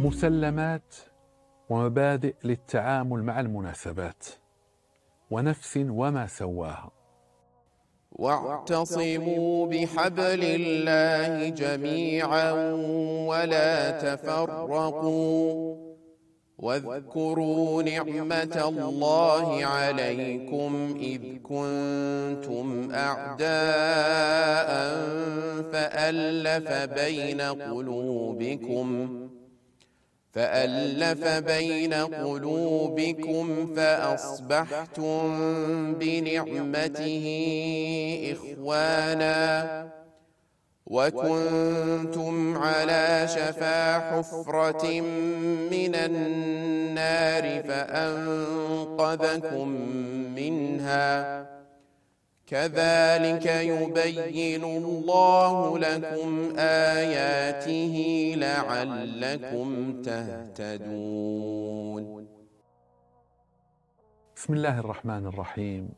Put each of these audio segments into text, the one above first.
مسلمات ومبادئ للتعامل مع المناسبات ونفس وما سواها واعتصموا بحبل الله جميعا ولا تفرقوا واذكروا نعمة الله عليكم إذ كنتم أعداء فألف بين قلوبكم فألف بين قلوبكم فأصبحتم بنعمته إخوانا وكنتم على شفا حفرة من النار فأنقذكم منها كذلك يبين الله لكم آياته لعلكم تهتدون بسم الله الرحمن الرحيم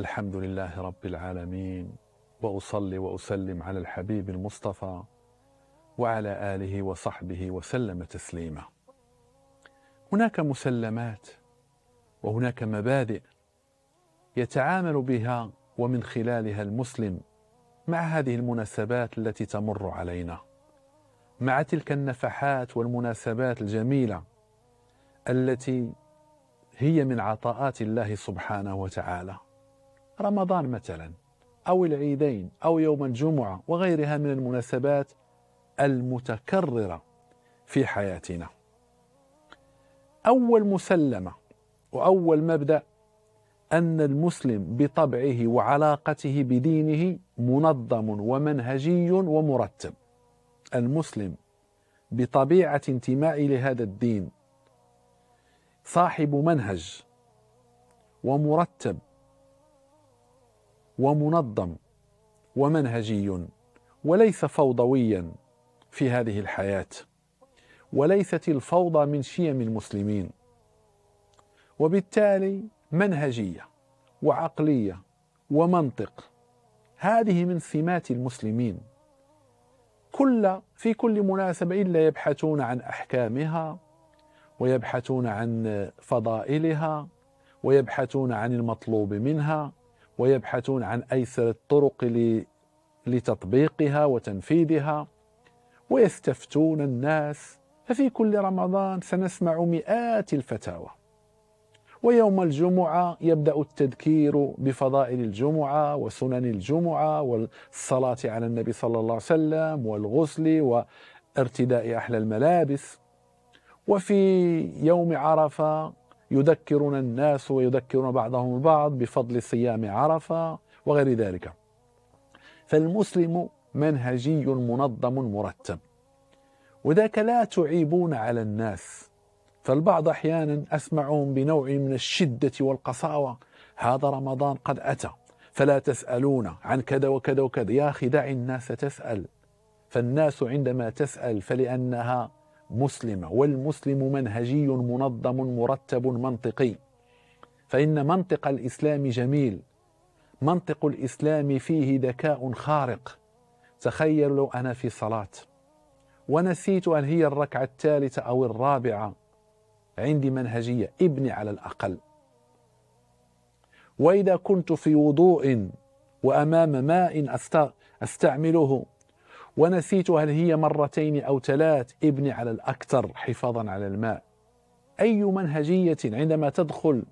الحمد لله رب العالمين وأصلي وأسلم على الحبيب المصطفى وعلى آله وصحبه وسلم تسليما هناك مسلمات وهناك مبادئ يتعامل بها ومن خلالها المسلم مع هذه المناسبات التي تمر علينا مع تلك النفحات والمناسبات الجميله التي هي من عطاءات الله سبحانه وتعالى رمضان مثلا او العيدين او يوم الجمعه وغيرها من المناسبات المتكرره في حياتنا اول مسلمه واول مبدا أن المسلم بطبعه وعلاقته بدينه منظم ومنهجي ومرتب المسلم بطبيعة انتمائه لهذا الدين صاحب منهج ومرتب ومنظم ومنهجي وليس فوضويا في هذه الحياة وليست الفوضى من شيم المسلمين وبالتالي منهجيه وعقليه ومنطق هذه من سمات المسلمين كل في كل مناسبه الا يبحثون عن احكامها ويبحثون عن فضائلها ويبحثون عن المطلوب منها ويبحثون عن ايسر الطرق لتطبيقها وتنفيذها ويستفتون الناس ففي كل رمضان سنسمع مئات الفتاوى ويوم الجمعة يبدأ التذكير بفضائل الجمعة وسنن الجمعة والصلاة على النبي صلى الله عليه وسلم والغسل وارتداء أحلى الملابس وفي يوم عرفة يذكرنا الناس ويذكرون بعضهم البعض بفضل صيام عرفة وغير ذلك فالمسلم منهجي منظم مرتب وذاك لا تعيبون على الناس فالبعض أحيانا أسمعهم بنوع من الشدة والقساوة هذا رمضان قد أتى فلا تسألون عن كذا وكذا وكذا يا أخي دع الناس تسأل فالناس عندما تسأل فلأنها مسلمة والمسلم منهجي منظم مرتب منطقي فإن منطق الإسلام جميل منطق الإسلام فيه ذكاء خارق تخيل لو أنا في صلاة ونسيت أن هي الركعة الثالثة أو الرابعة عندي منهجية ابني على الأقل وإذا كنت في وضوء وأمام ماء أستعمله ونسيت هل هي مرتين أو ثلاث ابني على الأكثر حفاظا على الماء أي منهجية عندما تدخل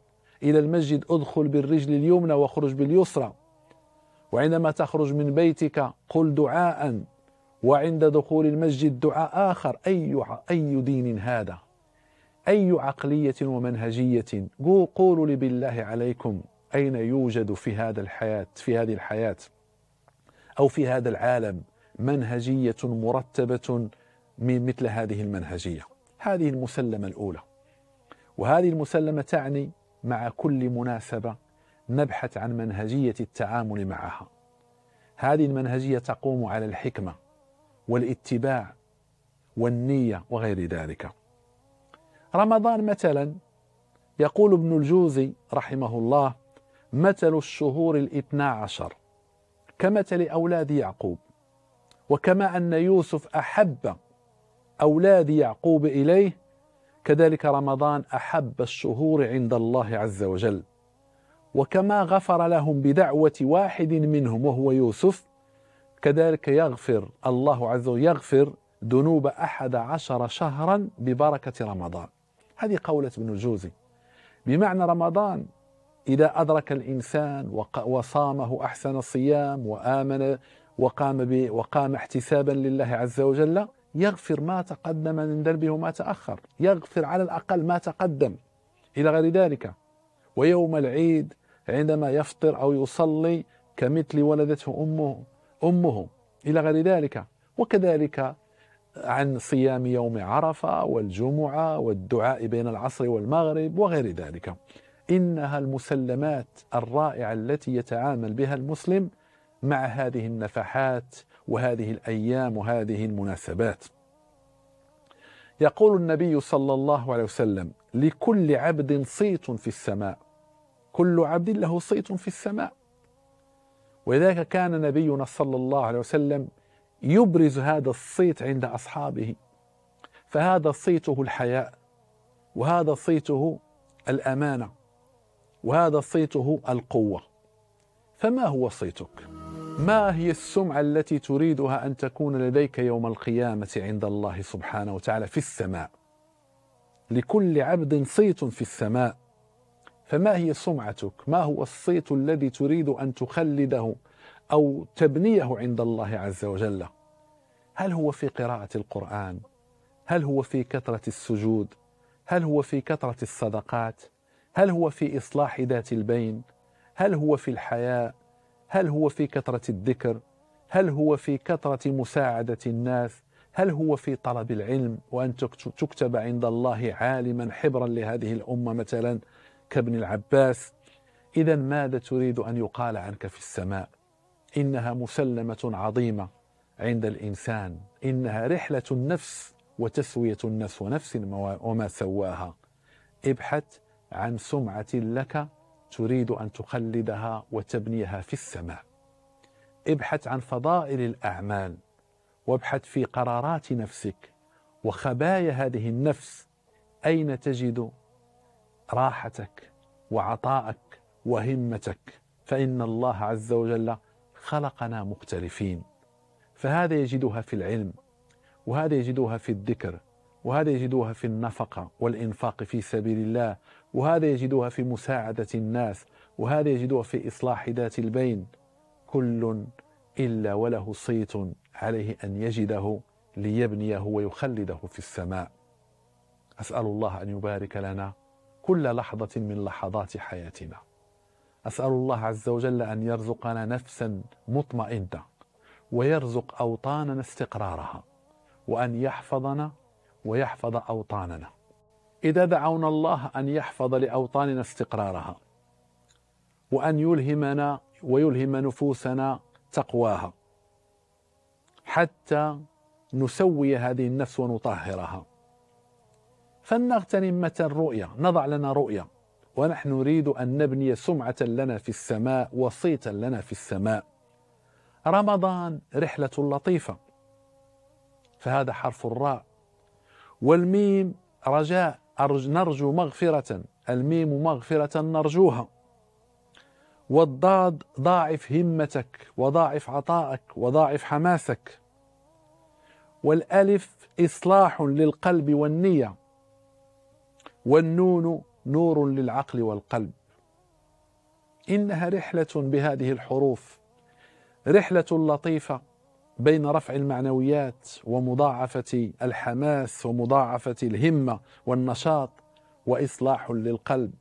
إلى المسجد أدخل بالرجل اليمنى واخرج باليسرى وعندما تخرج من بيتك قل دعاء وعند دخول المسجد دعاء آخر أي أي دين هذا أي عقلية ومنهجية قولوا لي بالله عليكم أين يوجد في هذا الحياة في هذه الحياة أو في هذا العالم منهجية مرتبة من مثل هذه المنهجية هذه المسلمة الأولى وهذه المسلمة تعني مع كل مناسبة نبحث عن منهجية التعامل معها هذه المنهجية تقوم على الحكمة والاتباع والنية وغير ذلك رمضان مثلا يقول ابن الجوزي رحمه الله مثل الشهور الاثنى عشر كمثل أولاد يعقوب وكما أن يوسف أحب أولاد يعقوب إليه كذلك رمضان أحب الشهور عند الله عز وجل وكما غفر لهم بدعوة واحد منهم وهو يوسف كذلك يغفر الله عز وجل يغفر ذنوب أحد عشر شهرا ببركة رمضان هذه قولة ابن الجوزي بمعنى رمضان إذا أدرك الإنسان وصامه أحسن الصيام وآمن وقام ب وقام احتسابا لله عز وجل يغفر ما تقدم من ذنبه وما تأخر يغفر على الأقل ما تقدم إلى غير ذلك ويوم العيد عندما يفطر أو يصلي كمثل ولدته أمه أمه إلى غير ذلك وكذلك عن صيام يوم عرفه والجمعه والدعاء بين العصر والمغرب وغير ذلك. انها المسلمات الرائعه التي يتعامل بها المسلم مع هذه النفحات وهذه الايام وهذه المناسبات. يقول النبي صلى الله عليه وسلم: لكل عبد صيت في السماء. كل عبد له صيت في السماء. ولذلك كان نبينا صلى الله عليه وسلم يبرز هذا الصيت عند اصحابه فهذا صيته الحياء وهذا صيته الامانه وهذا صيته القوه فما هو صيتك ما هي السمعه التي تريدها ان تكون لديك يوم القيامه عند الله سبحانه وتعالى في السماء لكل عبد صيت في السماء فما هي سمعتك ما هو الصيت الذي تريد ان تخلده أو تبنيه عند الله عز وجل هل هو في قراءة القرآن؟ هل هو في كثرة السجود؟ هل هو في كثرة الصدقات؟ هل هو في إصلاح ذات البين؟ هل هو في الحياء؟ هل هو في كثرة الذكر؟ هل هو في كثرة مساعدة الناس؟ هل هو في طلب العلم وأن تكتب عند الله عالما حبرا لهذه الأمة مثلا كابن العباس؟ إذا ماذا تريد أن يقال عنك في السماء؟ إنها مسلمة عظيمة عند الإنسان إنها رحلة النفس وتسوية النفس ونفس وما سواها ابحث عن سمعة لك تريد أن تخلدها وتبنيها في السماء ابحث عن فضائل الأعمال وابحث في قرارات نفسك وخبايا هذه النفس أين تجد راحتك وعطاءك وهمتك فإن الله عز وجل خلقنا مختلفين فهذا يجدها في العلم وهذا يجدها في الذكر وهذا يجدوها في النفقة والإنفاق في سبيل الله وهذا يجدوها في مساعدة الناس وهذا يجدوها في إصلاح ذات البين كل إلا وله صيت عليه أن يجده ليبنيه ويخلده في السماء أسأل الله أن يبارك لنا كل لحظة من لحظات حياتنا أسأل الله عز وجل أن يرزقنا نفسا مطمئنة ويرزق أوطاننا استقرارها وأن يحفظنا ويحفظ أوطاننا إذا دعونا الله أن يحفظ لأوطاننا استقرارها وأن يلهمنا ويلهم نفوسنا تقواها حتى نسوي هذه النفس ونطهرها فلنغتنم متى الرؤية نضع لنا رؤية ونحن نريد أن نبني سمعة لنا في السماء وصيتا لنا في السماء رمضان رحلة لطيفة فهذا حرف الراء والميم رجاء نرجو مغفرة الميم مغفرة نرجوها والضاد ضاعف همتك وضاعف عطائك وضاعف حماسك والألف إصلاح للقلب والنية والنون نور للعقل والقلب انها رحله بهذه الحروف رحله لطيفه بين رفع المعنويات ومضاعفه الحماس ومضاعفه الهمه والنشاط واصلاح للقلب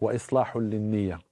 واصلاح للنيه